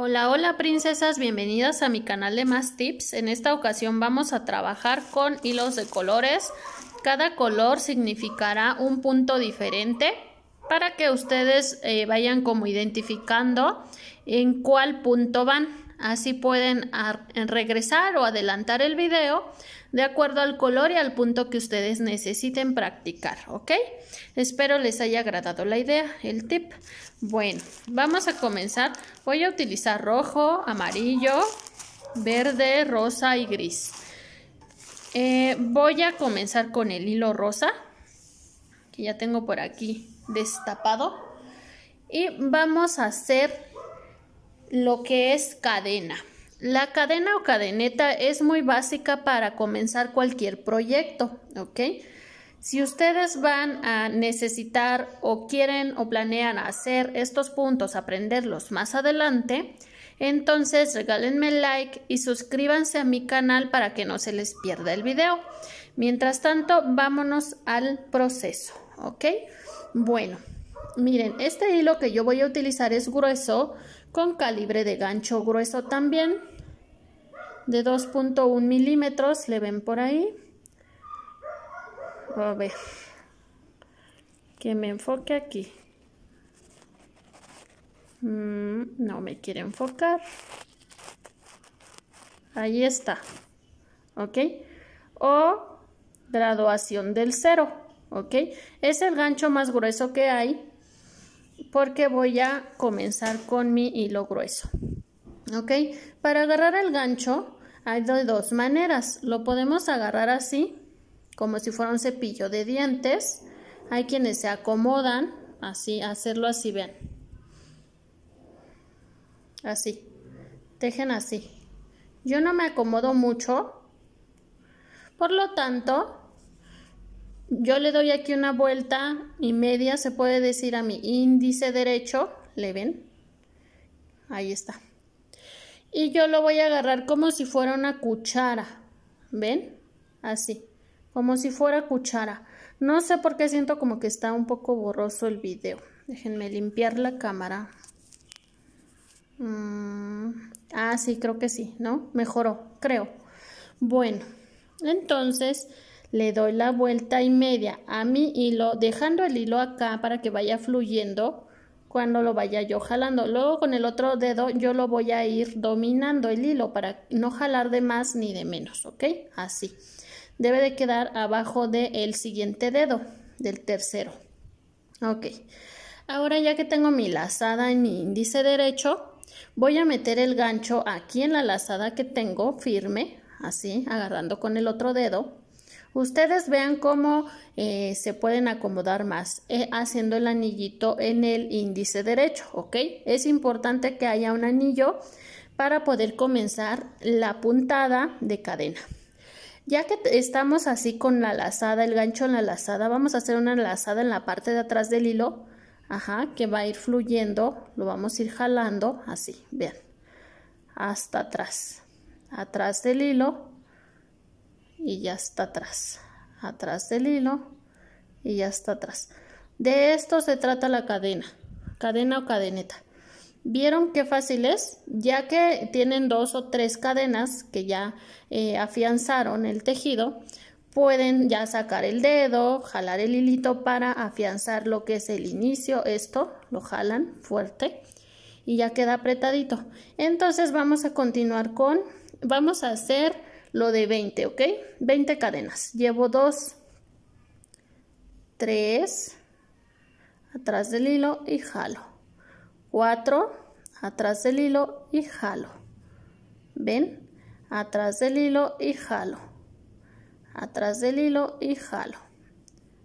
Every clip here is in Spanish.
Hola, hola princesas, bienvenidas a mi canal de más tips. En esta ocasión vamos a trabajar con hilos de colores. Cada color significará un punto diferente para que ustedes eh, vayan como identificando en cuál punto van. Así pueden regresar o adelantar el video de acuerdo al color y al punto que ustedes necesiten practicar, ¿ok? Espero les haya agradado la idea, el tip. Bueno, vamos a comenzar. Voy a utilizar rojo, amarillo, verde, rosa y gris. Eh, voy a comenzar con el hilo rosa, que ya tengo por aquí destapado. Y vamos a hacer lo que es cadena. La cadena o cadeneta es muy básica para comenzar cualquier proyecto, ¿ok? Si ustedes van a necesitar o quieren o planean hacer estos puntos, aprenderlos más adelante, entonces regálenme like y suscríbanse a mi canal para que no se les pierda el video. Mientras tanto, vámonos al proceso, ¿ok? Bueno, miren, este hilo que yo voy a utilizar es grueso, con calibre de gancho grueso también, de 2.1 milímetros, le ven por ahí. A ver, que me enfoque aquí. Mm, no me quiere enfocar. Ahí está. ¿Ok? O graduación del cero. ¿Ok? Es el gancho más grueso que hay porque voy a comenzar con mi hilo grueso. ¿Ok? Para agarrar el gancho hay dos maneras. Lo podemos agarrar así, como si fuera un cepillo de dientes. Hay quienes se acomodan así, hacerlo así, vean. Así. Tejen así. Yo no me acomodo mucho. Por lo tanto, yo le doy aquí una vuelta y media, se puede decir a mi índice derecho, ¿le ven? Ahí está. Y yo lo voy a agarrar como si fuera una cuchara, ¿ven? Así, como si fuera cuchara. No sé por qué siento como que está un poco borroso el video. Déjenme limpiar la cámara. Mm, ah, sí, creo que sí, ¿no? Mejoró, creo. Bueno, entonces le doy la vuelta y media a mi hilo, dejando el hilo acá para que vaya fluyendo cuando lo vaya yo jalando. Luego con el otro dedo yo lo voy a ir dominando el hilo para no jalar de más ni de menos, ¿ok? Así. Debe de quedar abajo del siguiente dedo, del tercero. Ok. Ahora ya que tengo mi lazada en mi índice derecho, voy a meter el gancho aquí en la lazada que tengo firme, así, agarrando con el otro dedo Ustedes vean cómo eh, se pueden acomodar más eh, haciendo el anillito en el índice derecho, ¿ok? Es importante que haya un anillo para poder comenzar la puntada de cadena. Ya que estamos así con la lazada, el gancho en la lazada, vamos a hacer una lazada en la parte de atrás del hilo, ajá, que va a ir fluyendo, lo vamos a ir jalando así, vean, hasta atrás, atrás del hilo, y ya está atrás, atrás del hilo y ya está atrás. De esto se trata la cadena, cadena o cadeneta. ¿Vieron qué fácil es? Ya que tienen dos o tres cadenas que ya eh, afianzaron el tejido, pueden ya sacar el dedo, jalar el hilito para afianzar lo que es el inicio, esto lo jalan fuerte y ya queda apretadito. Entonces vamos a continuar con, vamos a hacer lo de 20, ¿ok? 20 cadenas. Llevo 2, 3, atrás del hilo y jalo. 4, atrás del hilo y jalo. ¿Ven? Atrás del hilo y jalo. Atrás del hilo y jalo.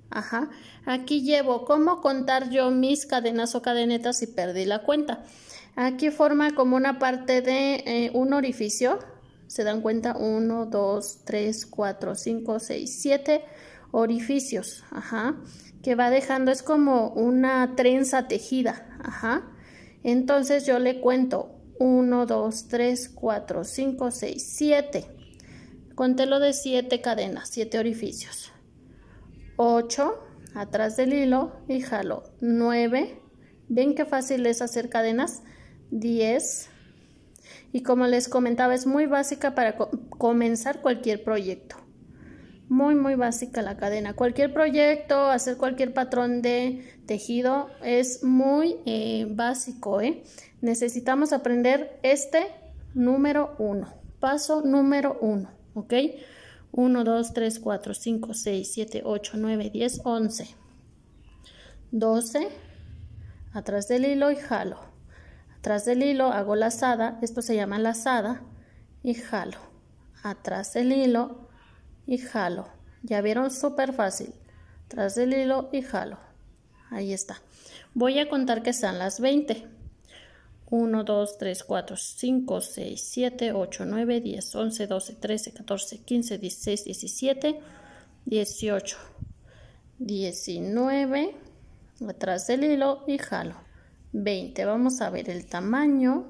Ajá. Aquí llevo cómo contar yo mis cadenas o cadenetas si perdí la cuenta. Aquí forma como una parte de eh, un orificio se dan cuenta 1, 2, 3, 4, 5, 6, 7 orificios, ajá, que va dejando, es como una trenza tejida, ajá. Entonces yo le cuento 1, 2, 3, 4, 5, 6, 7. conté lo de 7 cadenas, 7 orificios. 8 atrás del hilo y jalo 9. ¿Ven qué fácil es hacer cadenas? 10, y como les comentaba es muy básica para comenzar cualquier proyecto. Muy, muy básica la cadena. Cualquier proyecto, hacer cualquier patrón de tejido es muy eh, básico. ¿eh? Necesitamos aprender este número uno. Paso número uno. ¿Ok? 1, 2, 3, 4, 5, 6, 7, 8, 9, 10, 11. 12. Atrás del hilo y jalo. Atrás del hilo hago lazada, esto se llama lazada, y jalo. Atrás del hilo y jalo. Ya vieron, súper fácil. Atrás del hilo y jalo. Ahí está. Voy a contar que sean las 20. 1, 2, 3, 4, 5, 6, 7, 8, 9, 10, 11, 12, 13, 14, 15, 16, 17, 18, 19, atrás del hilo y jalo. 20. Vamos a ver el tamaño.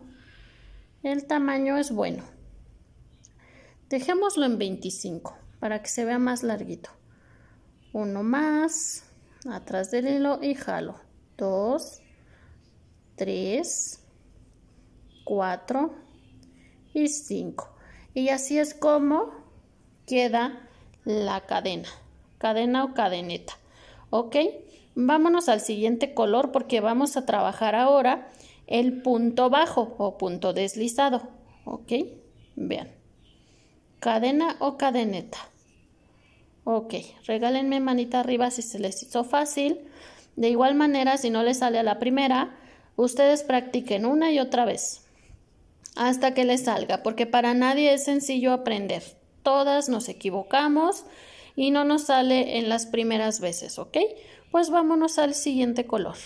El tamaño es bueno. Dejémoslo en 25 para que se vea más larguito. Uno más, atrás del hilo y jalo. Dos, tres, cuatro y cinco. Y así es como queda la cadena, cadena o cadeneta. ¿Ok? Vámonos al siguiente color porque vamos a trabajar ahora el punto bajo o punto deslizado. ¿Ok? Vean. Cadena o cadeneta. Ok, regálenme manita arriba si se les hizo fácil. De igual manera, si no les sale a la primera, ustedes practiquen una y otra vez hasta que les salga, porque para nadie es sencillo aprender. Todas nos equivocamos y no nos sale en las primeras veces, ¿ok? Pues vámonos al siguiente color.